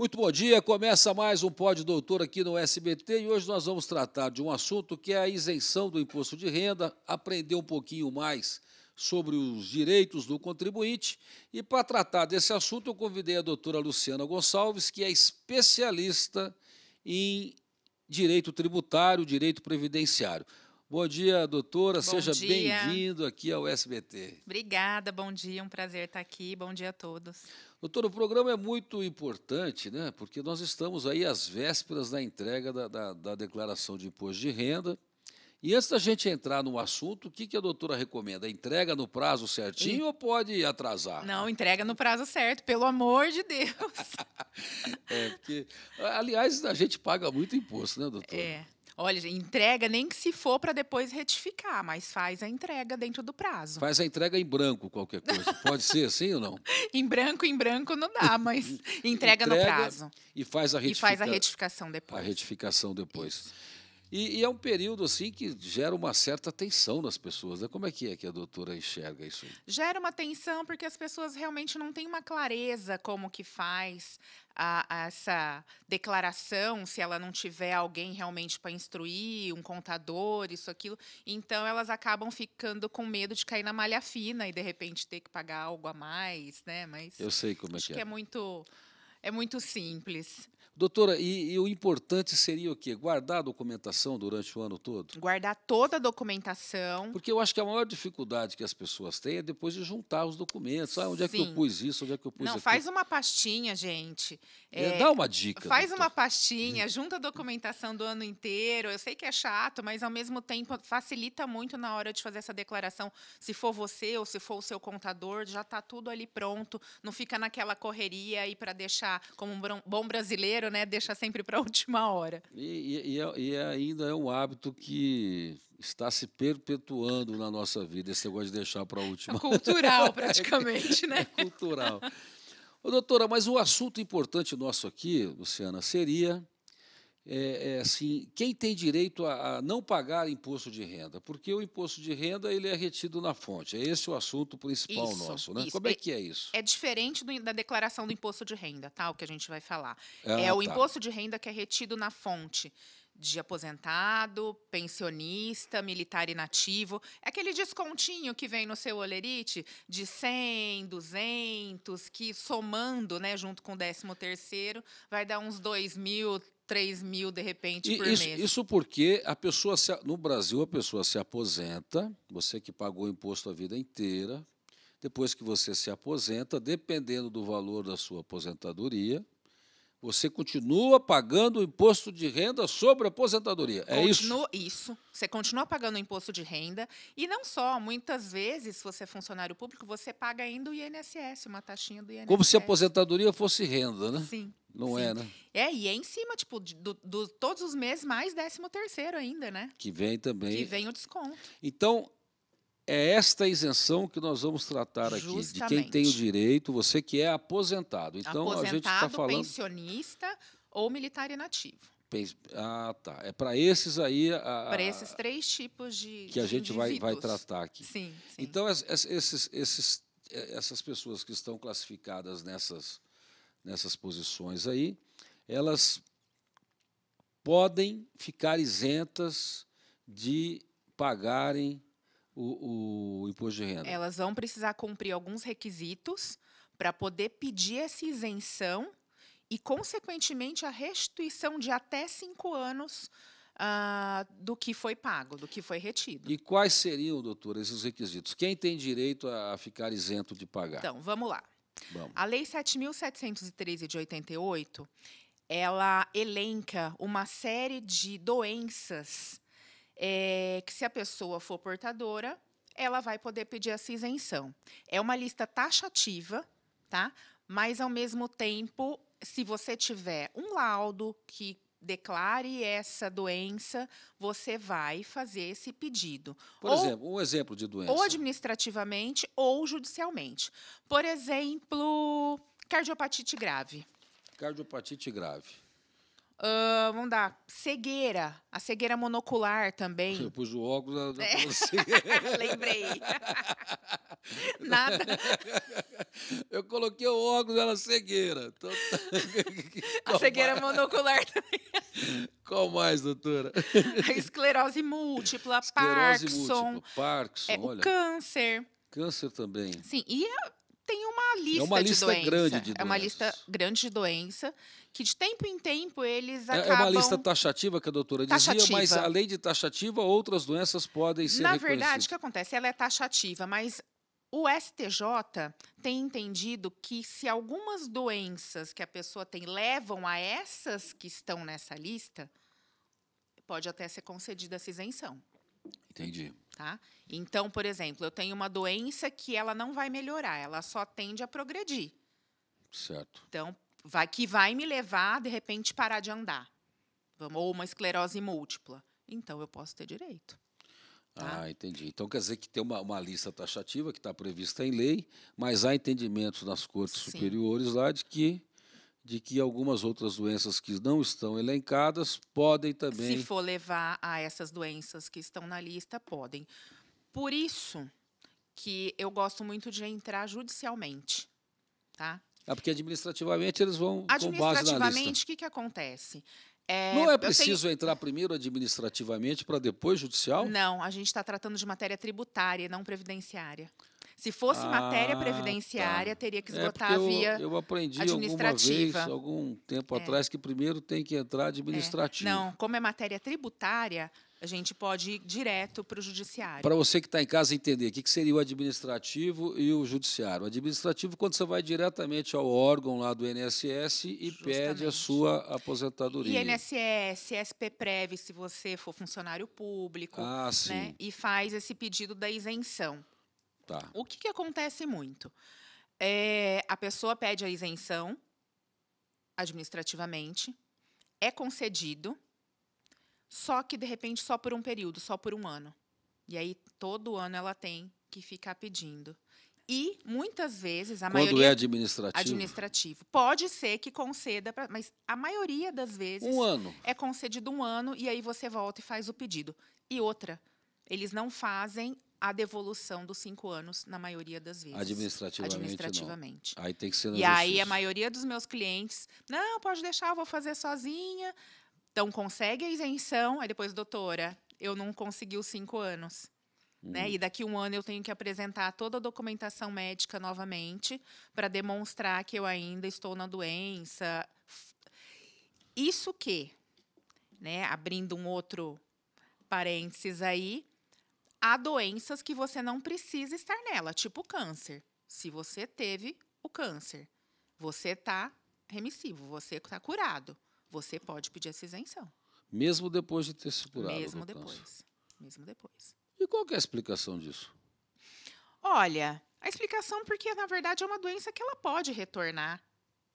Muito bom dia, começa mais um Pódio Doutor aqui no SBT e hoje nós vamos tratar de um assunto que é a isenção do imposto de renda, aprender um pouquinho mais sobre os direitos do contribuinte. E para tratar desse assunto, eu convidei a doutora Luciana Gonçalves, que é especialista em direito tributário, direito previdenciário. Bom dia, doutora. Bom Seja bem-vindo aqui ao SBT. Obrigada, bom dia, um prazer estar aqui. Bom dia a todos. Doutora, o programa é muito importante, né? Porque nós estamos aí às vésperas da entrega da, da, da declaração de imposto de renda. E antes da gente entrar no assunto, o que, que a doutora recomenda? Entrega no prazo certinho e... ou pode atrasar? Não, entrega no prazo certo, pelo amor de Deus. é, porque, aliás, a gente paga muito imposto, né, doutora? É. Olha, entrega nem que se for para depois retificar, mas faz a entrega dentro do prazo. Faz a entrega em branco, qualquer coisa. Pode ser assim ou não? em branco, em branco não dá, mas entrega, entrega no prazo. E faz a, retifica... e faz a retificação depois. A retificação depois. E, e, é um período assim que gera uma certa tensão nas pessoas. Né? Como é que é que a doutora enxerga isso? Gera uma tensão porque as pessoas realmente não têm uma clareza como que faz a, a essa declaração, se ela não tiver alguém realmente para instruir, um contador, isso, aquilo. Então, elas acabam ficando com medo de cair na malha fina e, de repente, ter que pagar algo a mais, né? Mas. Eu sei como é que é. Acho que é muito, é muito simples. Doutora, e, e, o importante seria o quê? Guardar a documentação durante o ano todo? Guardar toda a documentação. Porque eu acho que a maior dificuldade que as pessoas têm é depois de juntar os documentos. Ah, onde Sim. é que eu pus isso? Onde é que eu pus Não, aqui? faz uma pastinha, gente. É, dá uma dica. Faz doutor. uma pastinha, junta a documentação do ano inteiro. Eu sei que é chato, mas ao mesmo tempo facilita muito na hora de fazer essa declaração. Se for você ou se for o seu contador, já está tudo ali pronto. Não fica naquela correria aí para deixar como um bom brasileiro, né, deixa sempre para a última hora. E, e, e, é, é ainda é um hábito que está se perpetuando na nossa vida, esse negócio de deixar para a última. É cultural, é praticamente, né? É cultural. Ô, doutora, mas o assunto importante nosso aqui, Luciana, seria é, é, assim, quem tem direito a, a, não pagar imposto de renda? Porque o imposto de renda ele é retido na fonte. É esse o assunto principal isso, nosso, né? Isso. Como é, é que é isso? É diferente do, da declaração do imposto de renda, tá? O que a gente vai falar. Ah, é o tá. imposto de renda que é retido na fonte de aposentado, pensionista, militar inativo. É aquele descontinho que vem no seu olerite de 100, 200, que somando, né, junto com o 13 terceiro, vai dar uns 2 mil, 3 mil de repente e por isso, mês. Isso porque a pessoa se, no Brasil a pessoa se aposenta, você que pagou imposto a vida inteira, depois que você se aposenta, dependendo do valor da sua aposentadoria, você continua pagando o imposto de renda sobre a aposentadoria. É continua, isso? Isso. Você continua pagando o imposto de renda. E não só, muitas vezes, se você é funcionário público, você paga ainda o INSS, uma taxinha do INSS. Como se a aposentadoria fosse renda, né? Sim. Não é, Sim. é, né? É, e é em cima, tipo, de, do, do, todos os meses mais 13 terceiro ainda, né? Que vem também. Que vem o desconto. Então, é esta isenção que nós vamos tratar aqui, Justamente. de quem tem o direito, você que é aposentado. Então, aposentado, a gente está falando... pensionista ou militar inativo. Ah, tá. É para esses aí. Para esses três tipos de. Que a gente vai, vai tratar aqui. Sim. sim. Então, esses, esses, eh, essas pessoas que estão classificadas nessas nessas posições aí, elas podem ficar isentas de pagarem o, o imposto de renda. Elas vão precisar cumprir alguns requisitos para poder pedir essa isenção e, consequentemente, a restituição de até cinco anos ah, do que foi pago, do que foi retido. E quais seriam, doutor, esses requisitos? Quem tem direito a ficar isento de pagar? Então, vamos lá. Vamos. A Lei 7.713 de 88, ela elenca uma série de doenças é, que, se a pessoa for portadora, ela vai poder pedir essa isenção. É uma lista taxativa, tá? Mas, ao mesmo tempo, se você tiver um laudo que declare essa doença, você vai fazer esse pedido. Por ou, exemplo, um exemplo de doença. Ou administrativamente ou judicialmente. Por exemplo, cardiopatite grave. Cardiopatite grave. Uh, vamos dar cegueira, a cegueira monocular também. Eu pus o óculos da, da é. Assim. Lembrei. Nada. Eu coloquei o óculos, ela cegueira. Então, a cegueira mais? monocular também. Qual mais, doutora? A esclerose múltipla, esclerose Parkinson. Múltipla, Parkinson, é, olha. O câncer. Câncer também. Sim, e a tem uma é lista, é uma lista de doença. grande de doenças. É uma lista grande de doença que de tempo em tempo eles acabam... É, é uma lista taxativa que a doutora taxativa. dizia, mas além de taxativa, outras doenças podem ser Na verdade, o que acontece? Ela é taxativa, mas o STJ tem entendido que se algumas doenças que a pessoa tem levam a essas que estão nessa lista, pode até ser concedida essa isenção. Entendi. Tá? Então, por exemplo, eu tenho uma doença que ela não vai melhorar, ela só tende a progredir. Certo. Então, vai que vai me levar de repente parar de andar. ou uma esclerose múltipla. Então eu posso ter direito. Tá? Ah, entendi. Então quer dizer que tem uma, uma lista taxativa que está prevista em lei, mas há entendimentos nas cortes Sim. superiores lá de que de que algumas outras doenças que não estão elencadas podem também. Se for levar a essas doenças que estão na lista, podem. Por isso que eu gosto muito de entrar judicialmente, tá? É porque administrativamente eles vão com base na lista. o que, que acontece? É, não é preciso tenho... entrar primeiro administrativamente para depois judicial? Não, a gente está tratando de matéria tributária, não previdenciária. Se fosse ah, matéria previdenciária, tá. teria que é, esgotar é a via eu, eu aprendi administrativa. Alguma vez, algum tempo é. atrás, que primeiro tem que entrar é. administrativo. É. Não, como é matéria tributária, a gente pode ir direto para o judiciário. Para você que está em casa entender, o que, seria o administrativo e o judiciário? O administrativo, quando você vai diretamente ao órgão lá do INSS e Justamente. pede a sua aposentadoria. INSS, SPPREV, se você for funcionário público, ah, né? e faz esse pedido da isenção. Tá. O que, que acontece muito? É, a pessoa pede a isenção administrativamente, é concedido, só que de repente só por um período, só por um ano. E aí todo ano ela tem que ficar pedindo. E muitas vezes a Quando é maioria é administrativo. administrativo pode ser que conceda, pra, mas a maioria das vezes um ano é concedido um ano e aí você volta e faz o pedido. E outra, eles não fazem a devolução dos cinco anos na maioria das vezes. Administrativamente. Administrativamente. Não. Aí tem que ser. e justiça. aí a maioria dos meus clientes, não, pode deixar, eu vou fazer sozinha. Então consegue a isenção, aí depois, doutora, eu não consegui os cinco anos. Hum. Né? E daqui um ano eu tenho que apresentar toda a documentação médica novamente para demonstrar que eu ainda estou na doença. Isso que, né? Abrindo um outro parênteses aí, há doenças que você não precisa estar nela, tipo câncer. Se você teve o câncer, você está remissivo, você está curado. Você pode pedir essa isenção. Mesmo depois de ter se curado. Mesmo depois. Câncer. Mesmo depois. E qual é a explicação disso? Olha, a explicação porque na verdade é uma doença que ela pode retornar,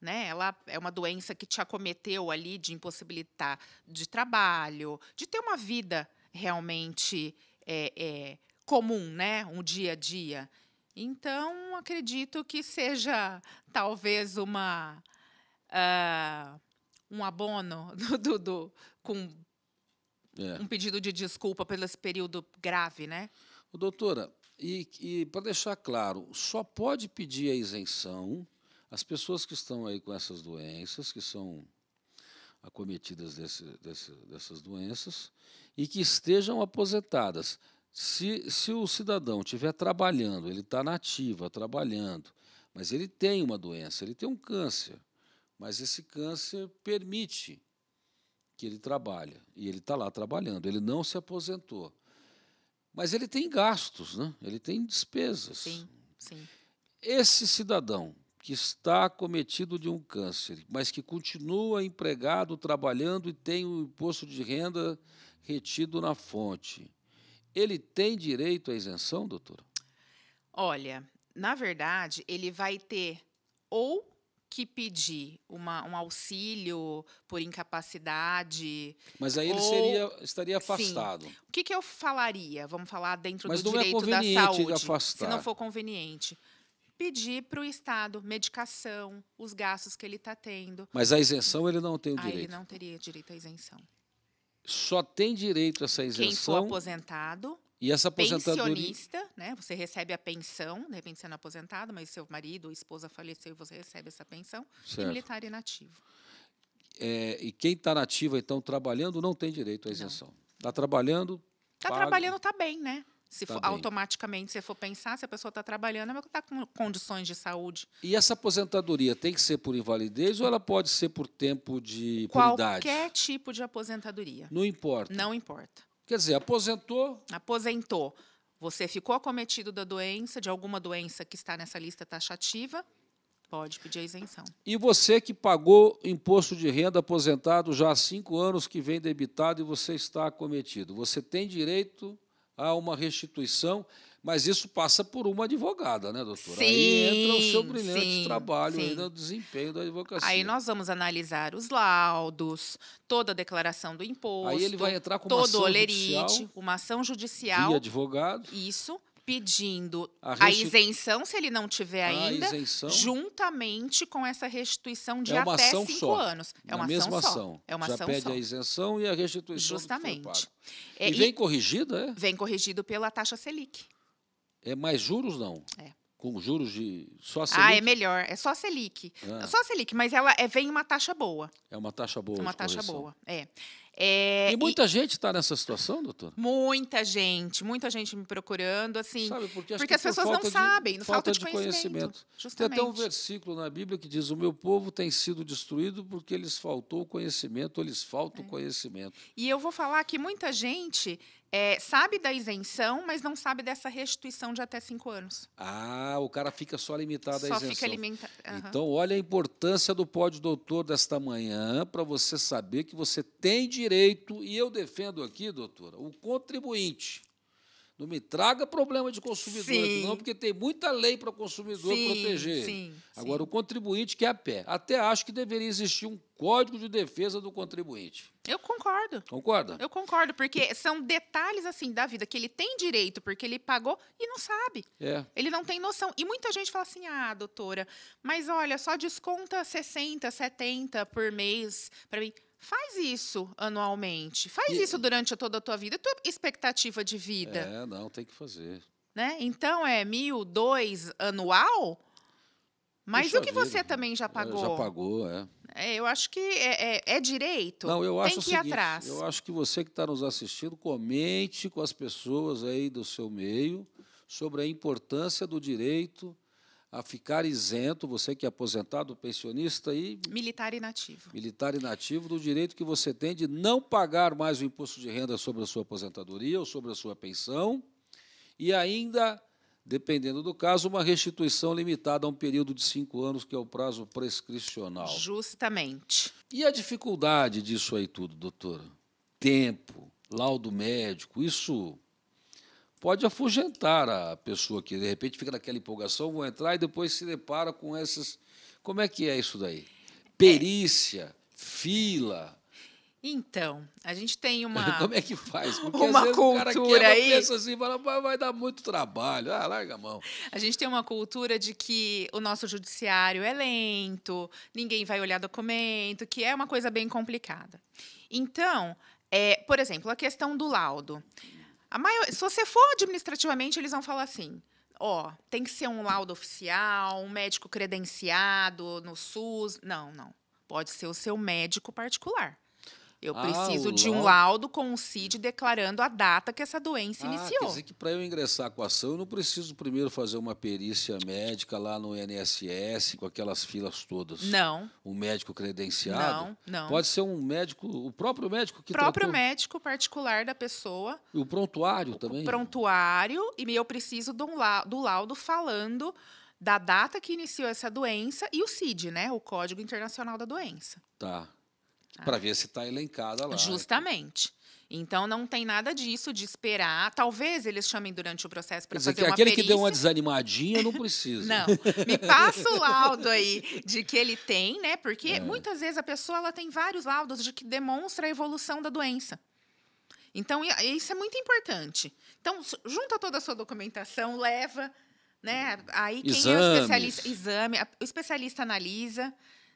né? Ela é uma doença que te acometeu ali de impossibilitar de trabalho, de ter uma vida realmente é, é, comum, né? Um dia a dia. Então, acredito que seja talvez uma uh, um abono do, do, do com é. um pedido de desculpa pelo esse período grave, né? O doutora, e, e para deixar claro, só pode pedir a isenção as pessoas que estão aí com essas doenças, que são acometidas desse, desse, dessas doenças, e que estejam aposentadas. Se, se o cidadão estiver trabalhando, ele está na ativa, trabalhando, mas ele tem uma doença, ele tem um câncer, mas esse câncer permite que ele trabalhe, e ele está lá trabalhando, ele não se aposentou. Mas ele tem gastos, né? ele tem despesas. Sim, sim. Esse cidadão que está cometido de um câncer, mas que continua empregado, trabalhando e tem o imposto de renda retido na fonte, ele tem direito à isenção, doutor? Olha, na verdade, ele vai ter ou que pedir uma, um auxílio por incapacidade. Mas aí ele seria, estaria afastado. Sim. O que, que, eu falaria? Vamos falar dentro Mas do é direito é da saúde. Afastar. Se não for conveniente. Pedir para o Estado medicação, os gastos que ele está tendo. Mas a isenção ele não tem o direito. Aí ele não teria direito à isenção só tem direito a essa isenção. Quem for aposentado. E essa aposentadoria. Pensionista, né? Você recebe a pensão, de repente sendo é aposentado, mas seu marido ou esposa faleceu e você recebe essa pensão. Certo. E militar inativo. É, e quem está nativo, então, trabalhando, não tem direito à isenção. Está trabalhando. Está trabalhando, está bem, né? Se tá for, automaticamente, se for pensar, se a pessoa está trabalhando, ela está com condições de saúde. E essa aposentadoria tem que ser por invalidez ou ela pode ser por tempo de idade? Qualquer tipo de aposentadoria. Não importa. Não importa. Quer dizer, aposentou. Aposentou. Você ficou acometido da doença, de alguma doença que está nessa lista taxativa, Pode pedir a isenção. E você que pagou imposto de renda aposentado já há cinco anos que vem debitado e você está acometido, você tem direito a uma restituição, mas isso passa por uma advogada, né, doutora? Sim, aí entra o seu brilhante sim, trabalho sim. aí no desempenho da advocacia. Aí nós vamos analisar os laudos, toda a declaração do imposto. Aí ele vai entrar com uma ação olerite, judicial. Uma ação judicial. E advogado. Isso, pedindo a, a, isenção, se ele não tiver ah, ainda, juntamente com essa restituição de é até cinco só. anos. É uma mesma ação, ação. É uma Já ação pede só. a isenção e a restituição. Justamente. É, e, vem corrigida, é? Vem corrigido pela taxa Selic. É mais juros, não? É. Com juros de só a ah, Selic? Ah, é melhor. É só a Selic. Ah. Só a Selic, mas ela é, vem uma taxa boa. É uma taxa boa. Uma taxa correção. boa, é. É, e muita e, gente está nessa situação, doutor? Muita gente, muita gente me procurando, assim. Sabe, porque, porque as por pessoas não de, sabem, falta, falta de, de conhecimento. conhecimento. Tem até um versículo na Bíblia que diz: O meu povo tem sido destruído porque lhes faltou conhecimento, ou lhes falta o é. conhecimento. E eu vou falar que muita gente é, sabe da isenção, mas não sabe dessa restituição de até cinco anos. Ah, o cara fica só limitado só à isenção. Só fica limitado. Uhum. Então, olha a importância do pódio doutor desta manhã para você saber que você tem direito, e eu defendo aqui, doutora, o contribuinte. Não me traga problema de consumidor, aqui, não, porque tem muita lei para o consumidor sim, proteger. Sim, Agora, o contribuinte que é a pé. Até acho que deveria existir um Código de Defesa do Contribuinte. Eu concordo. Concorda? Eu concordo, porque são detalhes assim da vida que ele tem direito, porque ele pagou e não sabe. É. Ele não tem noção. E muita gente fala assim: "Ah, doutora, mas olha, só desconta 60, 70 por mês para mim". Faz isso anualmente. Faz e... isso durante toda a tua vida, tua expectativa de vida. É, não, tem que fazer. Né? Então é mil, dois anual? Mas Puxa o que vida, você também já é, pagou? Já pagou, é. é eu acho que é, é, é, direito. Não, eu acho Tem que seguinte, ir atrás. Eu acho que você que está nos assistindo, comente com as pessoas aí do seu meio sobre a importância do direito a ficar isento, você que é aposentado, pensionista e. Militar inativo. Militar inativo, do direito que você tem de não pagar mais o imposto de renda sobre a sua aposentadoria ou sobre a sua pensão e ainda dependendo do caso, uma restituição limitada a um período de cinco anos, que é o prazo prescricional. Justamente. E a dificuldade disso aí tudo, doutora? Tempo, laudo médico, isso pode afugentar a pessoa que, de repente, fica naquela empolgação, vou entrar e depois se depara com essas. Como é que é isso daí? É. Perícia, fila, então, a gente tem uma. Como é que faz? Porque uma às vezes cultura o cara aí. Pensa assim, fala, vai dar muito trabalho. Ah, larga a mão. A gente tem uma cultura de que o nosso judiciário é lento, ninguém vai olhar documento, que é uma coisa bem complicada. Então, é, por exemplo, a questão do laudo. Maior... se você for administrativamente, eles vão falar assim ó, oh, tem que ser um laudo oficial, um médico credenciado no SUS. Não, não. Pode ser o seu médico particular. Eu ah, preciso de um laudo com o CID declarando a data que essa doença ah, iniciou. Quer dizer que para eu ingressar com a ação, eu não preciso primeiro fazer uma perícia médica lá no INSS, com aquelas filas todas. Não. Um médico credenciado? Não, não. Pode ser um médico, o próprio médico que próprio tratou... médico particular da pessoa. E o prontuário o também? prontuário, e eu preciso do, do laudo falando da data que iniciou essa doença e o CID, né? O Código Internacional da Doença. Tá. Ah. Para ver se está elencada lá. Justamente. Então não tem nada disso de esperar. Talvez eles chamem durante o processo para fazer que uma aquele que deu uma desanimadinha não precisa. não. Me passa o laudo aí de que ele tem, né? Porque é. muitas vezes a pessoa ela tem vários laudos de que demonstra a evolução da doença. Então isso é muito importante. Então junta toda a sua documentação, leva, né? Aí quem Exames. é o especialista, exame, o especialista analisa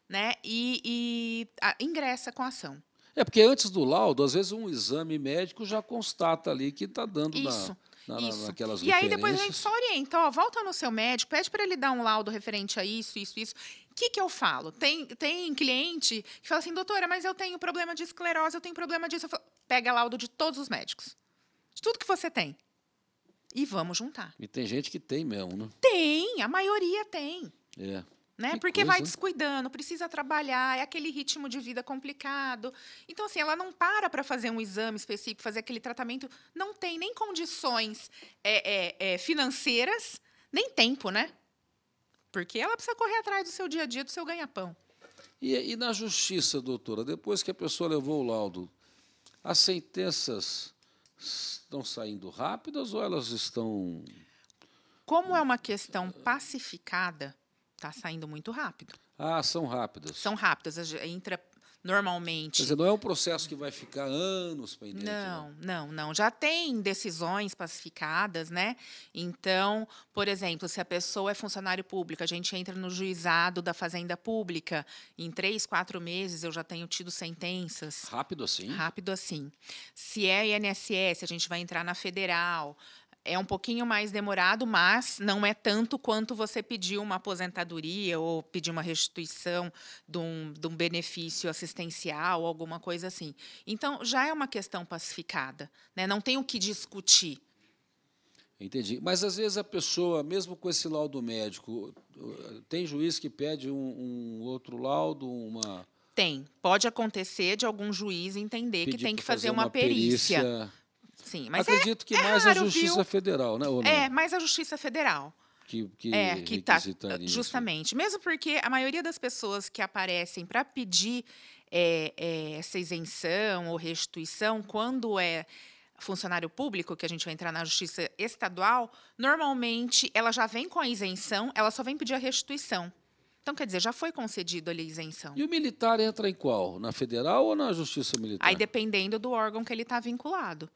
né? E, e a, ingressa com a ação. É porque antes do laudo, às vezes um exame médico já constata ali que está dando Isso. Na, na, isso. E aí depois a gente só orienta, ó, volta no seu médico, pede para ele dar um laudo referente a isso, isso, isso. O que, que eu falo? Tem, tem cliente que fala assim, doutora, mas eu tenho problema de esclerose, eu tenho problema disso. Eu falo, pega laudo de todos os médicos. De tudo que você tem. E vamos juntar. E tem gente que tem mesmo, né? Tem, a maioria tem. É né? Porque coisa. vai descuidando, precisa trabalhar, é aquele ritmo de vida complicado. Então, assim, ela não para para fazer um exame específico, fazer aquele tratamento, não tem nem condições é, é, é, financeiras, nem tempo, né? Porque ela precisa correr atrás do seu dia a dia, do seu ganha-pão. E, e na justiça, doutora, depois que a pessoa levou o laudo, as sentenças estão saindo rápidas ou elas estão. Como é uma questão pacificada, Tá saindo muito rápido. Ah, são rápidas. São rápidas. Entra normalmente. Quer dizer, não é um processo que vai ficar anos pendente. Não, né? não, não, não. Já tem decisões pacificadas, né? Então, por exemplo, se a pessoa é funcionário público, a gente entra no juizado da fazenda pública. Em três, quatro meses eu já tenho tido sentenças. Rápido assim? Rápido assim. Se é INSS, a gente vai entrar na federal. É um pouquinho mais demorado, mas não é tanto quanto você pedir uma aposentadoria ou pedir uma restituição de um, de um benefício assistencial, alguma coisa assim. Então, já é uma questão pacificada, né? não tem o que discutir. Entendi. Mas às vezes a pessoa, mesmo com esse laudo médico, tem juiz que pede um, um outro laudo, uma. Tem. Pode acontecer de algum juiz entender que tem que fazer, fazer uma, uma perícia. perícia. Sim, mas é Acredito é, que é mais raro, a Justiça viu? Federal, né? É, mais a Justiça Federal. Que, que é, que tá, justamente. Isso. Mesmo porque a maioria das pessoas que aparecem para pedir é, é, essa isenção ou restituição, quando é funcionário público, que a gente vai entrar na justiça estadual, normalmente ela já vem com a isenção, ela só vem pedir a restituição. Então, quer dizer, já foi concedido ali a isenção. E o militar entra em qual? Na federal ou na justiça militar? Aí dependendo do órgão que ele está vinculado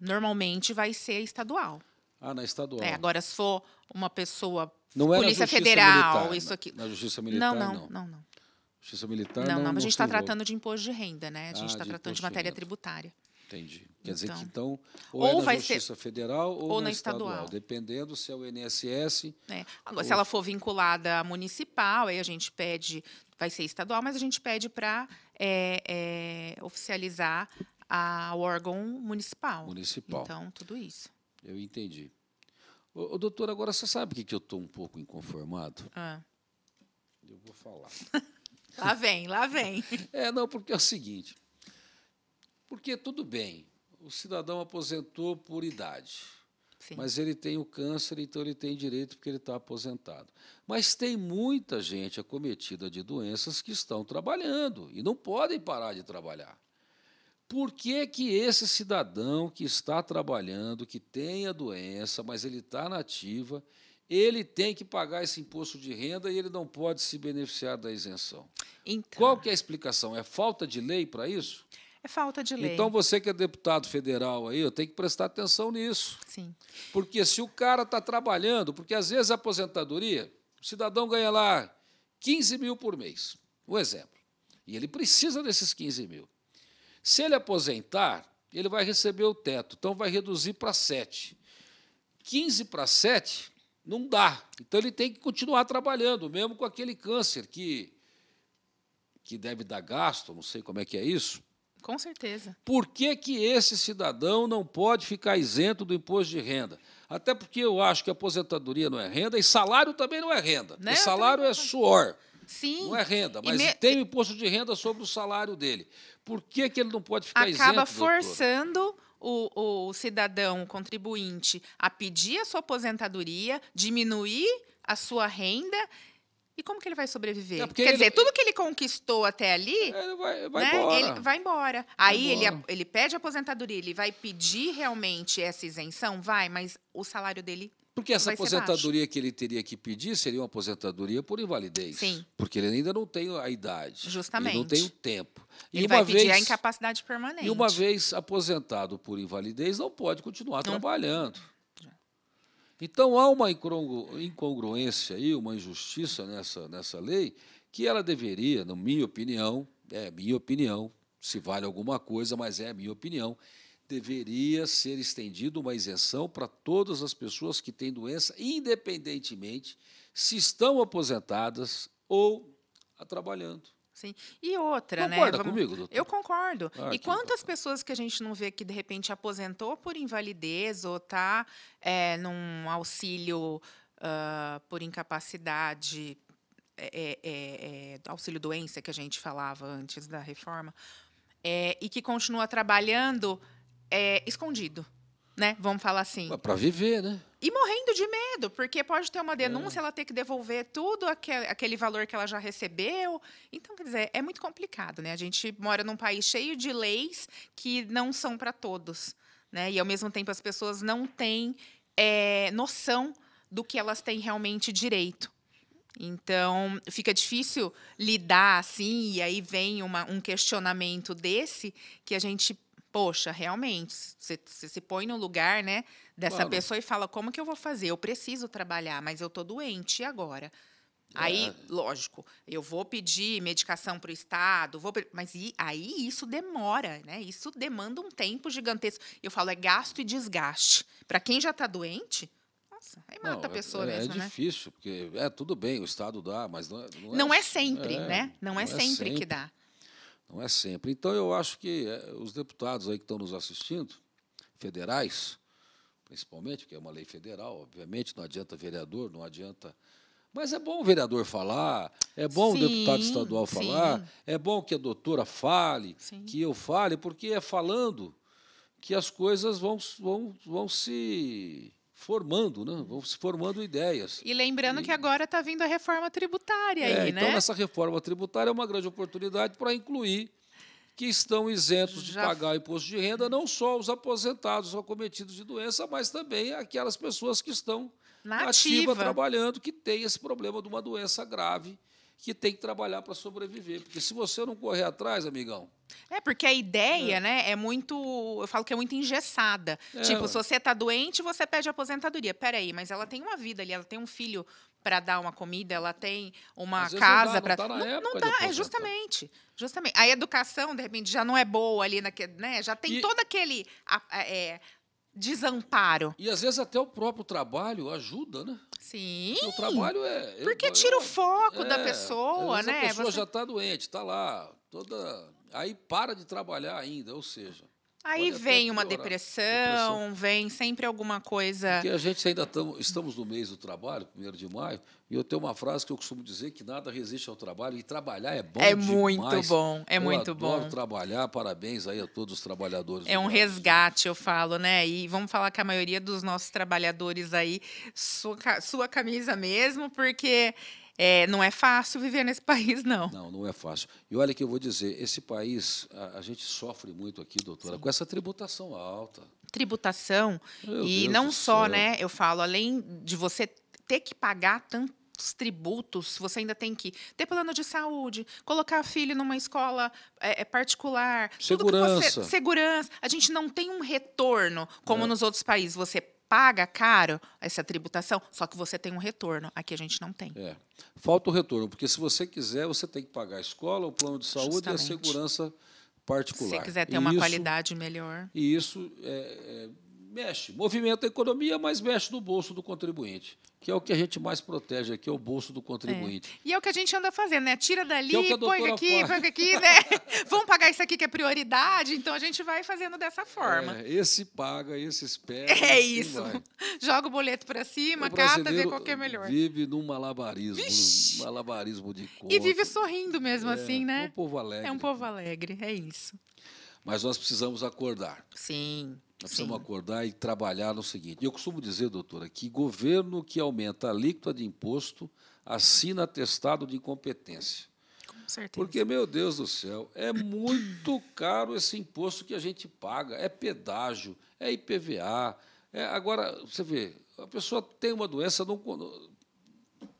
normalmente vai ser estadual. Ah, na estadual. É, agora, se for uma pessoa. Não é Polícia Federal, militar, isso aqui. Na Justiça Militar? Não, não, não. não. Justiça Militar não. Não, não, mas a gente está tratando de imposto de renda, né? A gente está ah, tá tratando de matéria de tributária. Entendi. Quer então, dizer que então, então, ou, ou é na Justiça ser, Federal ou, ou na estadual, estadual, dependendo se é o INSS. É. Agora, ou... se ela for vinculada à municipal, aí a gente pede, vai ser estadual, mas a gente pede para é, é, oficializar ao órgão municipal. Municipal. Então, tudo isso. Eu entendi. Ô, ô doutor, agora você sabe que, que eu estou um pouco inconformado? Ah. Eu vou falar. lá vem, lá vem. É, não, porque é o seguinte. Porque tudo bem, o cidadão aposentou por idade. Sim. Mas ele tem o câncer, então ele tem direito porque ele está aposentado. Mas tem muita gente acometida de doenças que estão trabalhando e não podem parar de trabalhar. Por que, que esse cidadão que está trabalhando, que tem a doença, mas ele está na ativa, ele tem que pagar esse imposto de renda e ele não pode se beneficiar da isenção? Então, Qual que é a explicação? É falta de lei para isso? É falta de lei. Então você que é deputado federal aí, tem que prestar atenção nisso. Sim. Porque se o cara está trabalhando, porque às vezes a aposentadoria, o cidadão ganha lá 15 mil por mês, um exemplo, e ele precisa desses 15 mil. Se ele aposentar, ele vai receber o teto, então vai reduzir para 7. 15 para 7 não dá. Então ele tem que continuar trabalhando, mesmo com aquele câncer que, que deve dar gasto, não sei como é que é isso. Com certeza. Por que, que esse cidadão não pode ficar isento do imposto de renda? Até porque eu acho que aposentadoria não é renda e salário também não é renda. Né, o salário é suor. Sim. Não é renda, mas me... tem o imposto de renda sobre o salário dele. Por que, que ele não pode ficar Acaba isento? Acaba forçando. O, o, cidadão, o contribuinte, a pedir a sua aposentadoria, diminuir a sua renda. E como que ele vai sobreviver? É Quer ele, dizer, tudo que ele conquistou até ali. Ele vai, vai né, embora. Ele vai embora. Vai Aí embora. Ele, ele pede aposentadoria, ele vai pedir realmente essa isenção? Vai, mas o salário dele porque essa aposentadoria que ele teria que pedir seria uma aposentadoria por invalidez. Sim. Porque ele ainda não tem a idade. Justamente. Ele não tem o tempo. E ele vai vez, a incapacidade permanente. E uma vez aposentado por invalidez, não pode continuar não. trabalhando. Então há uma incongruência aí, uma injustiça nessa, nessa lei, que ela deveria, na minha opinião, é minha opinião, se vale alguma coisa, mas é minha opinião, deveria ser estendida uma isenção para todas as pessoas que têm doença, independentemente se estão aposentadas ou trabalhando. Sim. E outra, Concorda né? Concorda comigo, doutor? Eu concordo. Ah, e quantas pessoas que a gente não vê que de repente aposentou por invalidez ou está é, num auxílio uh, por incapacidade, é é, é, é, auxílio doença que a gente falava antes da reforma, é, e que continua trabalhando é, escondido, né? Vamos falar assim. Para viver, né? E morrendo de medo, porque pode ter uma é. denúncia, é. ela ter que devolver tudo aquele, aquele valor que ela já recebeu. Então, quer dizer, é muito complicado, né? A gente mora num país cheio de leis que não são para todos, né? E ao mesmo tempo as pessoas não têm é, noção do que elas têm realmente direito. Então, fica difícil lidar assim, e aí vem uma, um questionamento desse que a gente poxa, realmente, você, se põe no lugar, né, dessa pessoa e fala, como que eu vou fazer? Eu preciso trabalhar, mas eu tô doente agora. É. Aí, lógico, eu vou pedir medicação para o Estado, vou, mas e, aí isso demora, né? Isso demanda um tempo gigantesco. Eu falo, é gasto e desgaste. Para quem já está doente, nossa, aí mata não, a é, pessoa é, mesmo, é né? É difícil, porque é tudo bem, o Estado dá, mas não é. Não é, é assim, sempre, é, né? Não, é não é, sempre, sempre que dá. Não é sempre. Então, eu acho que eh, os deputados aí que estão nos assistindo, federais, principalmente, porque é uma lei federal, obviamente, não adianta vereador, não adianta. Mas é bom o vereador falar, é bom sim, o deputado estadual falar, sim. é bom que a doutora fale, sim. que eu fale, porque é falando que as coisas vão, vão, vão se formando, né? vão se formando ideias. E lembrando e... que agora está vindo a reforma tributária é, aí, então né? Então, essa reforma tributária é uma grande oportunidade para incluir que estão isentos Já... de pagar imposto de renda não só os aposentados ou acometidos de doença, mas também aquelas pessoas que estão na ativa. ativa trabalhando, que têm esse problema de uma doença grave que tem que trabalhar para sobreviver. Porque se você não correr atrás, amigão. É, porque a ideia, é. né, é muito. Eu falo que é muito engessada. É, tipo, ué. se você está doente, você pede aposentadoria. Peraí, mas ela tem uma vida ali, ela tem um filho para dar uma comida, ela tem uma casa para não, dá, não, pra... dá, tá não, não dá é justamente, justamente. A educação de repente já não é boa ali naquele, né? Já tem e... todo aquele é, desamparo. E às vezes até o próprio trabalho ajuda, né? Sim. Porque o trabalho é. Porque eu, tira eu, o foco é, da pessoa, né? A pessoa Você... já está doente, está lá, toda. Aí para de trabalhar ainda, ou seja. Aí vem uma depressão, depressão, vem sempre alguma coisa. Porque a gente ainda tamo, estamos no mês do trabalho, primeiro de maio, e eu tenho uma frase que eu costumo dizer que nada resiste ao trabalho e trabalhar é bom. É demais. muito bom, é eu muito adoro bom. trabalhar, parabéns aí a todos os trabalhadores. É um Brasil. resgate, eu falo, né? E vamos falar que a maioria dos nossos trabalhadores aí, sua, sua camisa mesmo, porque é, não é fácil viver nesse país, não. Não, não é fácil. E olha que eu vou dizer, esse país, a, a gente sofre muito aqui, doutora, Sim. com essa tributação alta. Tributação, Meu e Deus não só, céu. né? Eu falo, além de você ter que pagar tanto os tributos, você ainda tem que ter plano de saúde, colocar a filha numa escola é, é particular. Segurança. Você, segurança. A gente não tem um retorno como é. nos outros países. Você paga caro essa tributação, só que você tem um retorno. Aqui a gente não tem. É. Falta o retorno, porque se você quiser, você tem que pagar a escola, o plano de saúde Justamente. e a segurança particular. Se quiser ter e uma isso, qualidade melhor. E isso é, é, mexe, movimenta a economia, mas mexe no bolso do contribuinte que é o que a gente mais protege aqui, é o bolso do contribuinte. É. E é o que a gente anda fazendo, né? Tira dali, é põe aqui, põe aqui, né? Vamos pagar isso aqui que é prioridade, então a gente vai fazendo dessa forma. É, esse paga, esse espera. É assim isso. Vai. Joga o boleto para cima, cata, vê qual que é melhor. Vive num malabarismo, Vixe. malabarismo de conta. E vive sorrindo mesmo é, assim, né? É um povo alegre. É um povo alegre, é isso. Mas nós precisamos acordar. Sim precisamos acordar e trabalhar no seguinte. Eu costumo dizer, doutora, que governo que aumenta a alíquota de imposto assina atestado de incompetência. Com certeza. Porque, meu Deus do céu, é muito caro esse imposto que a gente paga. É pedágio, é IPVA. É, agora, você vê, a pessoa tem uma doença, não,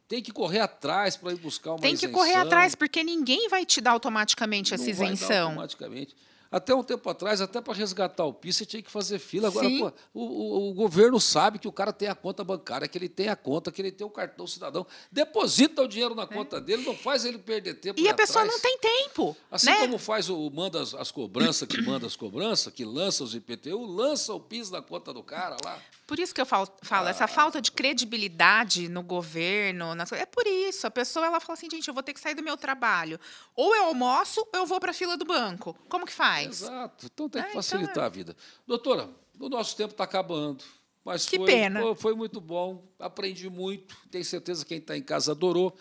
tem que correr atrás para ir buscar uma isenção. Tem que isenção. correr atrás, porque ninguém vai te dar automaticamente não essa isenção. automaticamente. Até um tempo atrás, até para resgatar o PIS, você tinha que fazer fila. Agora, pô, o, o, o, governo sabe que o cara tem a conta bancária, que ele tem a conta, que ele tem o cartão cidadão. Deposita o dinheiro na é. conta dele, não faz ele perder tempo. E a pessoa atrás. não tem tempo. Assim né? como faz o manda as, as cobranças, que manda as cobranças, que lança os IPTU, lança o PIS na conta do cara lá. Por isso que eu falo, falo ah. essa falta de credibilidade no governo, é por isso. A pessoa ela fala assim, gente, eu vou ter que sair do meu trabalho. Ou eu almoço, ou eu vou para a fila do banco. Como que faz? mais. Exato. Então tem ah, que então facilitar é. a vida. Doutora, o nosso tempo está acabando. Mas que foi, pena. Foi muito bom, aprendi muito. Tenho certeza que quem está em casa adorou.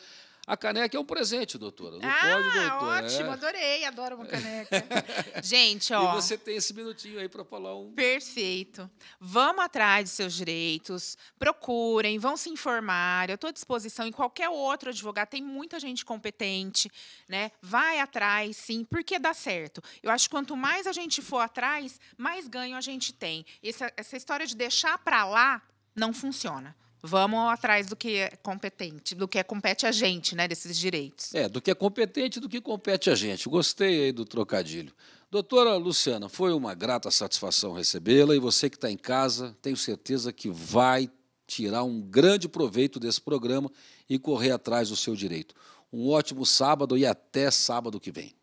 A caneca é um presente, doutora. Não ah, pode, doutora. É. ótimo, adorei, adoro uma caneca. Gente, ó. E você tem esse minutinho aí para falar um. Perfeito. Vamos atrás de seus direitos, procurem, vão se informar. Eu estou à disposição em qualquer outro advogado, tem muita gente competente, né? Vai atrás, sim, porque dá certo. Eu acho que quanto mais a gente for atrás, mais ganho a gente tem. Essa, essa história de deixar para lá não funciona. Vamos atrás do que é competente, do que é compete a gente, né, desses direitos. É, do que é competente, do que compete a gente. Gostei aí do trocadilho. Doutora Luciana, foi uma grata satisfação recebê-la e você que está em casa, tenho certeza que vai tirar um grande proveito desse programa e correr atrás do seu direito. Um ótimo sábado e até sábado que vem.